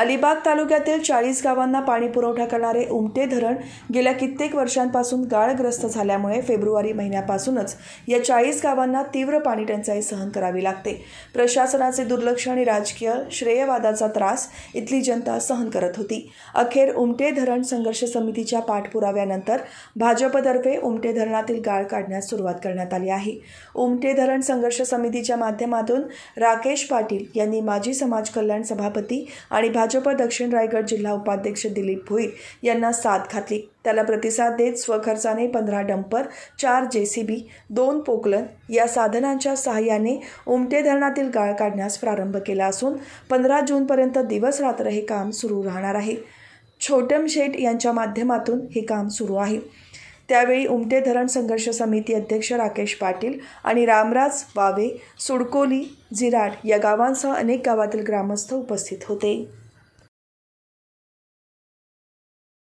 अलिबाग तालुक्यातील चाळीस गावांना पाणी पुरवठा करणारे उमटे धरण गेल्या कित्येक वर्षांपासून गाळग्रस्त झाल्यामुळे फेब्रुवारी महिन्यापासूनच या चाळीस गावांना तीव्र पाणी टंचाई सहन करावी लागते प्रशासनाचे दुर्लक्ष आणि राजकीय श्रेयवादाचा त्रास इथली जनता सहन करत होती अखेर उमटे धरण संघर्ष समितीच्या पाठपुराव्यानंतर भाजपतर्फे उमटे धरणातील गाळ काढण्यास सुरुवात करण्यात आली आहे उमटे धरण संघर्ष समितीच्या माध्यमातून राकेश पाटील यांनी माजी समाज कल्याण सभापती आणि भाजप भाजप दक्षिण रायगड जिल्हा उपाध्यक्ष दिलीप भोई यांना साथ घातली त्याला प्रतिसाद देत स्वखर्चाने पंधरा डंपर चार जेसीबी दोन पोकलन या साधनांच्या सहाय्याने उमटे धरणातील गाळ काढण्यास प्रारंभ केला असून पंधरा जूनपर्यंत दिवस रात्र हे काम सुरू राहणार आहे छोटम शेठ यांच्या माध्यमातून हे काम सुरू आहे त्यावेळी उमटे धरण संघर्ष समिती अध्यक्ष राकेश पाटील आणि रामराज वावे सुडकोली जिराट या गावांसह अनेक गावातील ग्रामस्थ उपस्थित होते